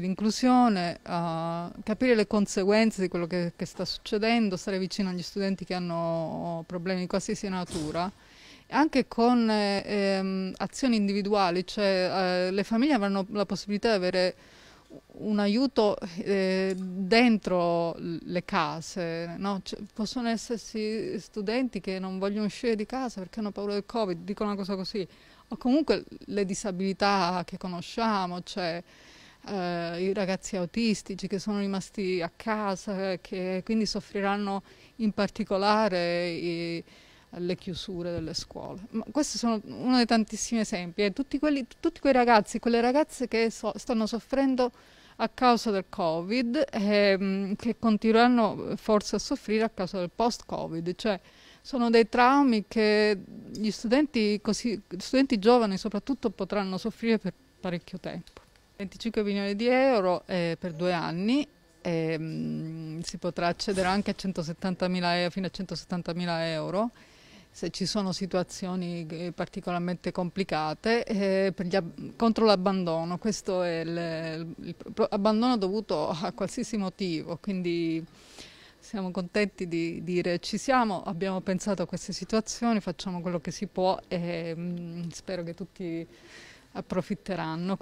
L'inclusione, uh, capire le conseguenze di quello che, che, sta succedendo, stare vicino agli studenti che hanno problemi di qualsiasi natura, anche con ehm, azioni individuali, cioè eh, le famiglie avranno la possibilità di avere un aiuto eh, dentro le case, no? cioè, possono esserci studenti che non vogliono uscire di casa perché hanno paura del Covid, dicono una cosa così, o comunque le disabilità che conosciamo, cioè, eh, i ragazzi autistici che sono rimasti a casa, che quindi soffriranno in particolare i, le chiusure delle scuole. Ma questi sono uno dei tantissimi esempi. Eh. Tutti, quelli, tutti, quei ragazzi, quelle ragazze che so, stanno soffrendo a causa del Covid e eh, che continueranno forse a soffrire a causa del post-Covid. Cioè, sono dei traumi che gli studenti, così, gli studenti giovani soprattutto potranno soffrire per parecchio tempo. 25 milioni di euro eh, per due anni e, ehm, mh, si potrà accedere anche a 170 fino a 170.000 euro se ci sono situazioni eh, particolarmente complicate eh, contro l'abbandono, questo è l'abbandono dovuto a qualsiasi motivo, quindi siamo contenti di dire ci siamo, abbiamo pensato a queste situazioni, facciamo quello che si può e mh, mm, spero che tutti approfitteranno.